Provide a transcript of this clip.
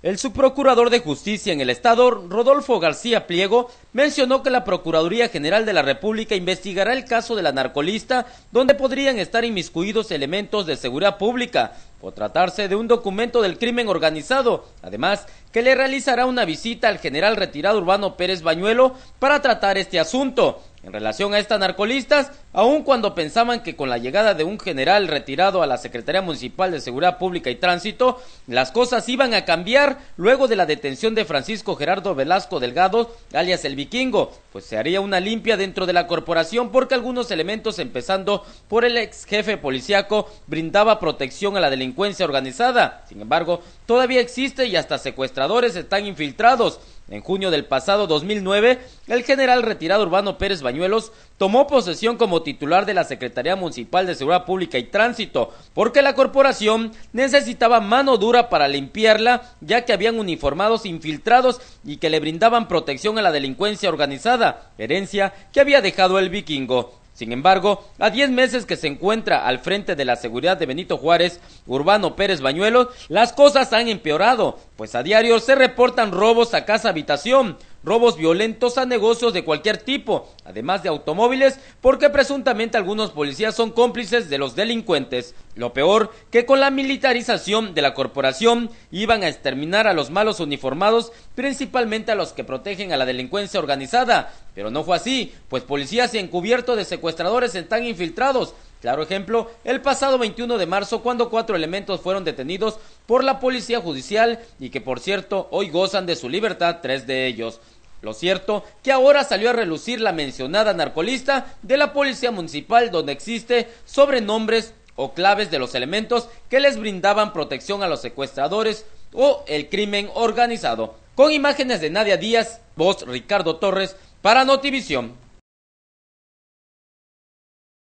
El subprocurador de Justicia en el Estado, Rodolfo García Pliego, mencionó que la Procuraduría General de la República investigará el caso de la narcolista, donde podrían estar inmiscuidos elementos de seguridad pública, o tratarse de un documento del crimen organizado, además que le realizará una visita al general retirado Urbano Pérez Bañuelo para tratar este asunto. En relación a estas narcolistas, aun cuando pensaban que con la llegada de un general retirado a la Secretaría Municipal de Seguridad Pública y Tránsito, las cosas iban a cambiar luego de la detención de Francisco Gerardo Velasco Delgado, alias el vikingo, pues se haría una limpia dentro de la corporación porque algunos elementos, empezando por el ex jefe policíaco, brindaba protección a la delincuencia delincuencia organizada. Sin embargo, todavía existe y hasta secuestradores están infiltrados. En junio del pasado 2009, el general retirado Urbano Pérez Bañuelos tomó posesión como titular de la Secretaría Municipal de Seguridad Pública y Tránsito, porque la corporación necesitaba mano dura para limpiarla, ya que habían uniformados infiltrados y que le brindaban protección a la delincuencia organizada, herencia que había dejado el vikingo. Sin embargo, a 10 meses que se encuentra al frente de la seguridad de Benito Juárez, Urbano Pérez Bañuelos, las cosas han empeorado, pues a diario se reportan robos a casa habitación, robos violentos a negocios de cualquier tipo, además de automóviles, porque presuntamente algunos policías son cómplices de los delincuentes. Lo peor, que con la militarización de la corporación iban a exterminar a los malos uniformados, principalmente a los que protegen a la delincuencia organizada. Pero no fue así, pues policías y encubiertos de secuestradores están infiltrados Claro ejemplo, el pasado 21 de marzo cuando cuatro elementos fueron detenidos por la policía judicial y que por cierto hoy gozan de su libertad tres de ellos. Lo cierto que ahora salió a relucir la mencionada narcolista de la policía municipal donde existe sobrenombres o claves de los elementos que les brindaban protección a los secuestradores o el crimen organizado. Con imágenes de Nadia Díaz, voz Ricardo Torres para Notivisión.